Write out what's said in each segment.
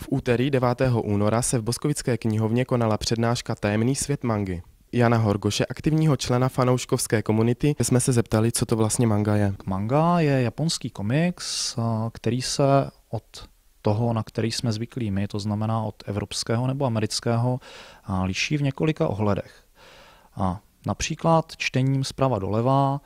V úterý 9. února se v Boskovické knihovně konala přednáška Tajemný svět mangy. Jana Horgoše, aktivního člena fanouškovské komunity, jsme se zeptali, co to vlastně manga je. Manga je japonský komiks, který se od toho, na který jsme zvyklí my, to znamená od evropského nebo amerického, liší v několika ohledech. A například čtením zprava doleva,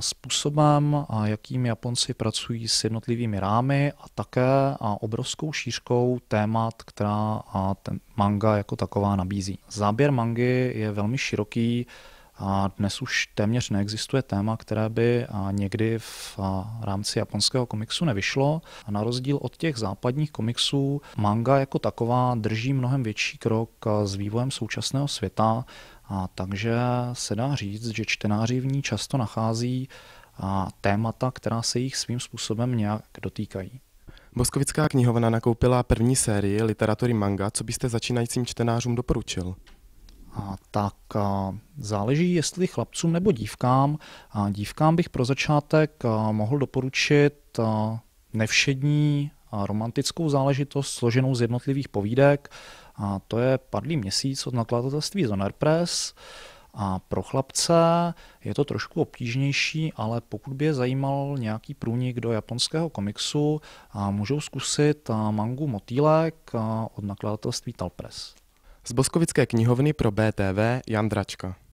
způsobem, jakým Japonci pracují s jednotlivými rámy a také a obrovskou šířkou témat, která ten manga jako taková nabízí. Záběr mangy je velmi široký, a dnes už téměř neexistuje téma, které by někdy v rámci japonského komiksu nevyšlo. A na rozdíl od těch západních komiksů, manga jako taková drží mnohem větší krok s vývojem současného světa. A takže se dá říct, že čtenáři v ní často nachází témata, která se jich svým způsobem nějak dotýkají. Boskovická knihovna nakoupila první sérii literatury manga, co byste začínajícím čtenářům doporučil? tak záleží, jestli chlapcům nebo dívkám. Dívkám bych pro začátek mohl doporučit nevšední romantickou záležitost složenou z jednotlivých povídek. A to je Padlý měsíc od nakladatelství Zonerpress. A pro chlapce je to trošku obtížnější, ale pokud by je zajímal nějaký průnik do japonského komiksu, můžou zkusit mangu Motýlek od nakladatelství Talpress. Z Boskovické knihovny pro BTV Jan Dračka.